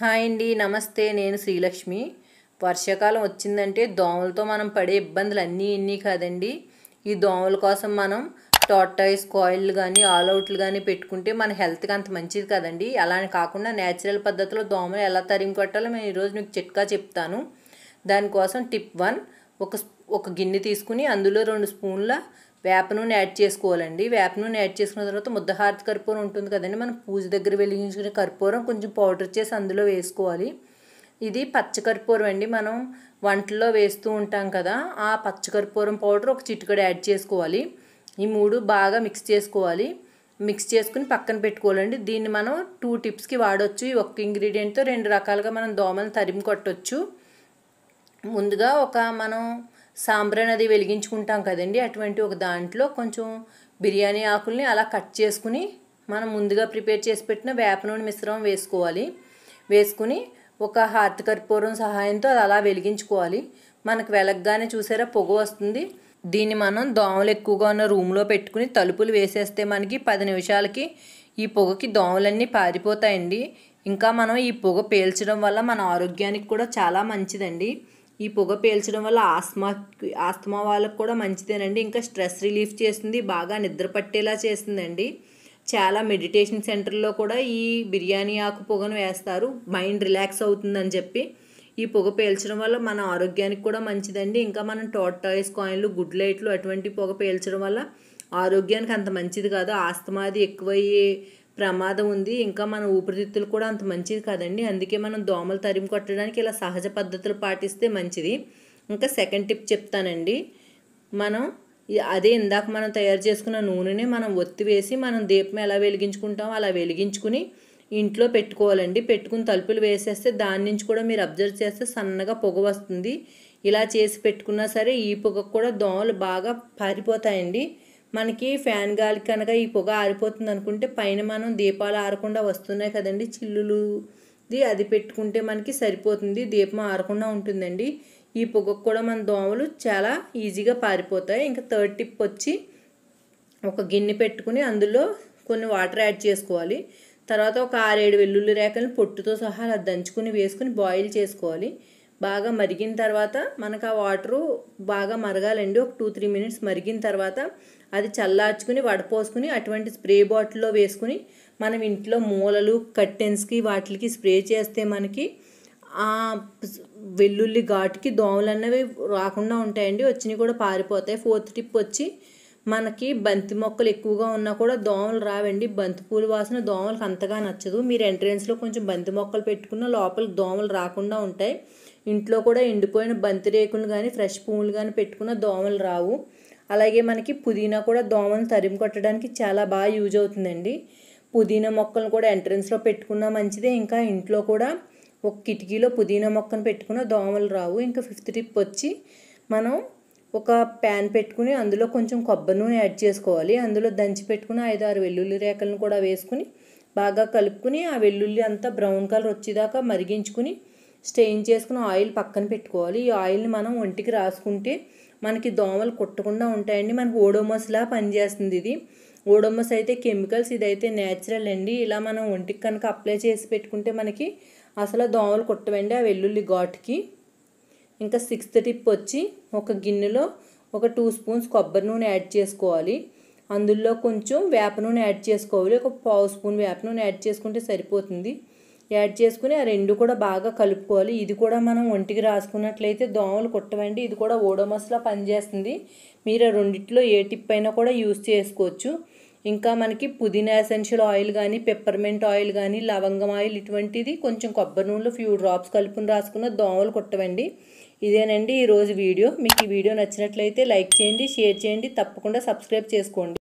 hi అండి నమస్తే నేను శ్రీలక్ష్మి వర్షాకాలం వచ్చిందంటే దోమలతో మనం పడే ఇబ్బందులు అన్నీ ఇన్ని కాదండి ఈ దోమల కోసం మనం టోటాయిస్ కాయిల్ కానీ ఆల్అవుట్లు కానీ పెట్టుకుంటే మన హెల్త్కి అంత మంచిది కదండి అలా కాకుండా న్యాచురల్ పద్ధతిలో దోమలు ఎలా తరిమి కొట్టాలో నేను ఈరోజు మీకు చిట్కా చెప్తాను దానికోసం టిప్ వన్ ఒక ఒక గిన్నె తీసుకుని అందులో రెండు స్పూన్ల వేప నూనె యాడ్ చేసుకోవాలండి వేప నూనె యాడ్ చేసుకున్న తర్వాత ముద్దహారతి కర్పూరం ఉంటుంది కదండి మనం పూజ దగ్గర వెలిగించుకునే కర్పూరం కొంచెం పౌడర్ చేసి అందులో వేసుకోవాలి ఇది పచ్చకర్పూరం అండి మనం వంటల్లో వేస్తూ ఉంటాం కదా ఆ పచ్చకర్పూరం పౌడర్ ఒక చిటికడ యాడ్ చేసుకోవాలి ఈ మూడు బాగా మిక్స్ చేసుకోవాలి మిక్స్ చేసుకుని పక్కన పెట్టుకోవాలండి దీన్ని మనం టూ టిప్స్కి వాడచ్చు ఈ ఒక్క ఇంగ్రీడియంట్తో రెండు రకాలుగా మనం దోమలను తరిమి కొట్టచ్చు ముందుగా ఒక మనం సాంబ్రాన్ అది వెలిగించుకుంటాం కదండి అటువంటి ఒక దాంట్లో కొంచెం బిర్యానీ ఆకుల్ని అలా కట్ చేసుకుని మనం ముందుగా ప్రిపేర్ చేసి పెట్టిన వేప నూనె మిశ్రమం వేసుకోవాలి వేసుకుని ఒక హార్త్ కర్పూరం సహాయంతో అది అలా వెలిగించుకోవాలి మనకు వెలగ్గానే చూసారా పొగ వస్తుంది దీన్ని మనం దోమలు ఎక్కువగా ఉన్న రూమ్లో పెట్టుకుని తలుపులు వేసేస్తే మనకి పది నిమిషాలకి ఈ పొగకి దోమలన్నీ పారిపోతాయండి ఇంకా మనం ఈ పొగ పేల్చడం వల్ల మన ఆరోగ్యానికి కూడా చాలా మంచిదండి ఈ పొగ పీల్చడం వల్ల ఆస్మా ఆస్తమా వాళ్ళకు కూడా మంచిదేనండి ఇంకా స్ట్రెస్ రిలీఫ్ చేస్తుంది బాగా నిద్ర పట్టేలా చేస్తుందండి చాలా మెడిటేషన్ సెంటర్లో కూడా ఈ బిర్యానీ ఆకు పొగను వేస్తారు మైండ్ రిలాక్స్ అవుతుందని చెప్పి ఈ పొగ పీల్చడం వల్ల మన ఆరోగ్యానికి కూడా మంచిదండి ఇంకా మనం టోటాయిస్ కాయిన్లు గుడ్ లైట్లు అటువంటి పొగ పీల్చడం వల్ల ఆరోగ్యానికి అంత మంచిది కాదు ఆస్తమాది ఎక్కువయ్యే ప్రమాదం ఉంది ఇంకా మన ఊపిరితిత్తులు కూడా అంత మంచిది కాదండి అందుకే మనం దోమలు తరిమి కొట్టడానికి ఇలా సహజ పద్ధతులు పాటిస్తే మంచిది ఇంకా సెకండ్ టిప్ చెప్తానండి మనం అదే ఇందాక మనం తయారు చేసుకున్న నూనెని మనం ఒత్తి వేసి మనం దీపం ఎలా వెలిగించుకుంటామో అలా వెలిగించుకుని ఇంట్లో పెట్టుకోవాలండి పెట్టుకుని తలుపులు వేసేస్తే దాని నుంచి కూడా మీరు అబ్జర్వ్ చేస్తే సన్నగా పొగ వస్తుంది ఇలా చేసి పెట్టుకున్నా సరే ఈ పొగ కూడా దోమలు బాగా పారిపోతాయండి మనకి ఫ్యాన్ గాలి కనుక ఈ పొగ ఆరిపోతుంది అనుకుంటే పైన మనం దీపాలు ఆరకుండా వస్తున్నాయి కదండి చిల్లులు అది పెట్టుకుంటే మనకి సరిపోతుంది దీపం ఆరకుండా ఉంటుందండి ఈ పొగకు కూడా మన దోమలు చాలా ఈజీగా పారిపోతాయి ఇంకా థర్డ్ టిప్ వచ్చి ఒక గిన్నె పెట్టుకుని అందులో కొన్ని వాటర్ యాడ్ చేసుకోవాలి తర్వాత ఒక ఆరేడు వెల్లుల్లి రేఖలను పొట్టుతో సహా దంచుకుని వేసుకుని బాయిల్ చేసుకోవాలి బాగా మరిగిన తర్వాత మనకు ఆ వాటరు బాగా మరగాలండి ఒక టూ త్రీ మినిట్స్ మరిగిన తర్వాత అది చల్లార్చుకుని వడపోసుకుని అటువంటి స్ప్రే బాటిల్లో వేసుకుని మనం ఇంట్లో మూలలు కర్టెన్స్కి వాటికి స్ప్రే చేస్తే మనకి ఆ వెల్లుల్లి ఘాటుకి దోమలు అన్నవి రాకుండా ఉంటాయండి వచ్చినవి కూడా పారిపోతాయి ఫోర్త్ టిప్ వచ్చి మనకి బంతి మొక్కలు ఎక్కువగా ఉన్నా కూడా దోమలు రావండి బంతి పూలు వాసన దోమలకు అంతగా నచ్చదు మీరు ఎంట్రెన్స్లో కొంచెం బంతి మొక్కలు పెట్టుకున్న లోపల దోమలు రాకుండా ఉంటాయి ఇంట్లో కూడా ఎండిపోయిన బంతి రేకులు కానీ ఫ్రెష్ పువ్వులు కానీ పెట్టుకున్న దోమలు రావు అలాగే మనకి పుదీనా కూడా దోమలు తరిమి కొట్టడానికి చాలా బాగా యూజ్ అవుతుందండి పుదీనా మొక్కలను కూడా ఎంట్రెన్స్లో పెట్టుకున్నా మంచిదే ఇంకా ఇంట్లో కూడా ఒక కిటికీలో పుదీనా మొక్కను పెట్టుకున్న దోమలు రావు ఇంకా ఫిఫ్త్ టిప్ వచ్చి మనం ఒక ప్యాన్ పెట్టుకుని అందులో కొంచెం కొబ్బరి నూనె యాడ్ చేసుకోవాలి అందులో దంచి పెట్టుకుని ఐదు ఆరు వెల్లుల్లి రేఖలను కూడా వేసుకుని బాగా కలుపుకుని ఆ వెల్లుల్లి అంతా బ్రౌన్ కలర్ వచ్చేదాకా మరిగించుకుని స్టెయిన్ చేసుకుని ఆయిల్ పక్కన పెట్టుకోవాలి ఈ ఆయిల్ని మనం ఒంటికి రాసుకుంటే మనకి దోమలు కుట్టకుండా ఉంటాయండి మనకి ఓడోమస్లా పనిచేస్తుంది ఇది ఓడోమస్ అయితే కెమికల్స్ ఇదైతే న్యాచురల్ అండి ఇలా మనం ఒంటికి కనుక అప్లై చేసి పెట్టుకుంటే మనకి అసలు దోమలు కుట్టవండి ఆ వెల్లుల్లి ఘాటుకి ఇంకా సిక్స్త్ టిప్ వచ్చి ఒక గిన్నెలో ఒక టూ స్పూన్స్ కొబ్బరి నూనె యాడ్ చేసుకోవాలి అందులో కొంచెం వేప నూనె యాడ్ చేసుకోవాలి ఒక పావు స్పూన్ వేప నూనె యాడ్ చేసుకుంటే సరిపోతుంది యాడ్ చేసుకుని ఆ రెండు కూడా బాగా కలుపుకోవాలి ఇది కూడా మనం ఒంటికి రాసుకున్నట్లయితే దోమలు కుట్టవండి ఇది కూడా ఓడోమస్లా పనిచేస్తుంది మీరు ఆ రెండిట్లో ఏ టిప్ అయినా కూడా యూస్ చేసుకోవచ్చు ఇంకా మనకి పుదీనా ఎసెన్షియల్ ఆయిల్ కానీ పెప్పర్మెంట్ ఆయిల్ కానీ లవంగం ఆయిల్ ఇటువంటిది కొంచెం కొబ్బరి నూనెలో ఫ్యూ డ్రాప్స్ కలుపుని రాసుకున్న దోమలు కుట్టవండి ఇదేనండి ఈరోజు వీడియో మీకు ఈ వీడియో నచ్చినట్లయితే లైక్ చేయండి షేర్ చేయండి తప్పకుండా సబ్స్క్రైబ్ చేసుకోండి